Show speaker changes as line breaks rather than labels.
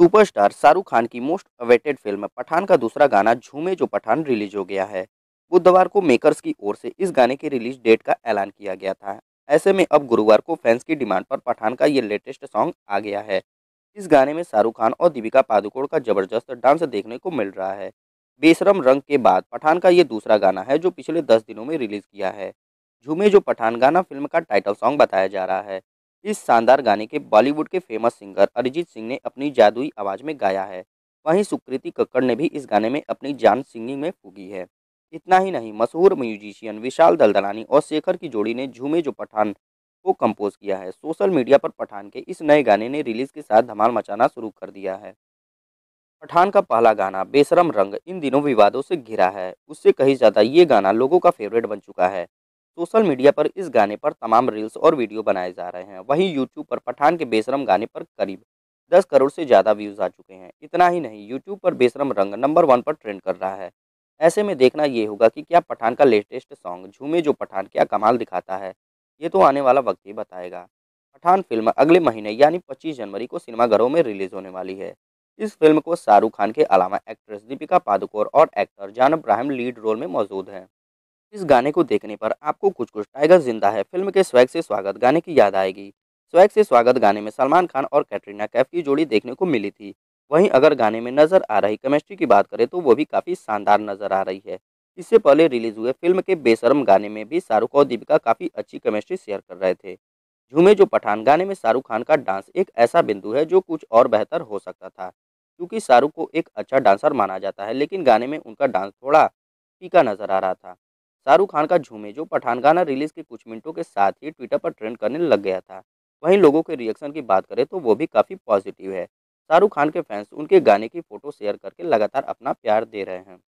superstar Shahrukh Khan की most awaited film Pathan का दूसरा गाना झूमे जो पठान रिलीज हो गया है बुधवार को मेकर्स की ओर से इस गाने के रिलीज डेट का ऐलान किया गया था ऐसे में अब गुरुवार को फैंस की डिमांड पर पठान का ये लेटेस्ट सॉन्ग आ गया है इस गाने में शाहरुख खान और दीपिका पादुकोण का जबरदस्त डांस देखने को मिल रहा है बेशरम रंग के बाद पठान का ये दूसरा गाना है जो पिछले दस दिनों में रिलीज किया है झूमे जो पठान गाना फिल्म का टाइटल सॉन्ग बताया जा रहा है इस शानदार गाने के बॉलीवुड के फेमस सिंगर अरिजीत सिंह ने अपनी जादुई आवाज़ में गाया है वहीं सुकृति कक्कड़ ने भी इस गाने में अपनी जान सिंगिंग में फूकी है इतना ही नहीं मशहूर म्यूजिशियन विशाल दलदलानी और शेखर की जोड़ी ने झूमे जो पठान को कंपोज किया है सोशल मीडिया पर पठान के इस नए गाने ने रिलीज के साथ धमाल मचाना शुरू कर दिया है पठान का पहला गाना बेशरम रंग इन दिनों विवादों से घिरा है उससे कहीं ज़्यादा ये गाना लोगों का फेवरेट बन चुका है सोशल मीडिया पर इस गाने पर तमाम रील्स और वीडियो बनाए जा रहे हैं वहीं यूट्यूब पर पठान के बेशरम गाने पर करीब दस करोड़ से ज़्यादा व्यूज़ आ चुके हैं इतना ही नहीं यूट्यूब पर बेशरम रंग नंबर वन पर ट्रेंड कर रहा है ऐसे में देखना ये होगा कि क्या पठान का लेटेस्ट सॉन्ग झूमे जो पठान क्या कमाल दिखाता है ये तो आने वाला वक्त ही बताएगा पठान फिल्म अगले महीने यानी पच्चीस जनवरी को सिनेमाघरों में रिलीज होने वाली है इस फिल्म को शाहरुख खान के अलावा एक्ट्रेस दीपिका पादुकोण और एक्टर जान ब्राहम लीड रोल में मौजूद हैं इस गाने को देखने पर आपको कुछ कुछ टाइगर जिंदा है फिल्म के स्वैग से स्वागत गाने की याद आएगी स्वैग से स्वागत गाने में सलमान खान और कैटरीना कैफ की जोड़ी देखने को मिली थी वहीं अगर गाने में नज़र आ रही केमिस्ट्री की बात करें तो वो भी काफ़ी शानदार नज़र आ रही है इससे पहले रिलीज हुए फिल्म के बेसरम गाने में भी शाहरुख और दीपिका काफ़ी अच्छी केमिस्ट्री शेयर कर रहे थे झूमे जो पठान गाने में शाहरुख खान का डांस एक ऐसा बिंदु है जो कुछ और बेहतर हो सकता था क्योंकि शाहरुख को एक अच्छा डांसर माना जाता है लेकिन गाने में उनका डांस थोड़ा फीका नज़र आ रहा था शाहरुख खान का झूमे जो पठान गाना रिलीज के कुछ मिनटों के साथ ही ट्विटर पर ट्रेंड करने लग गया था वहीं लोगों के रिएक्शन की बात करें तो वो भी काफ़ी पॉजिटिव है शाहरुख खान के फैंस उनके गाने की फोटो शेयर करके लगातार अपना प्यार दे रहे हैं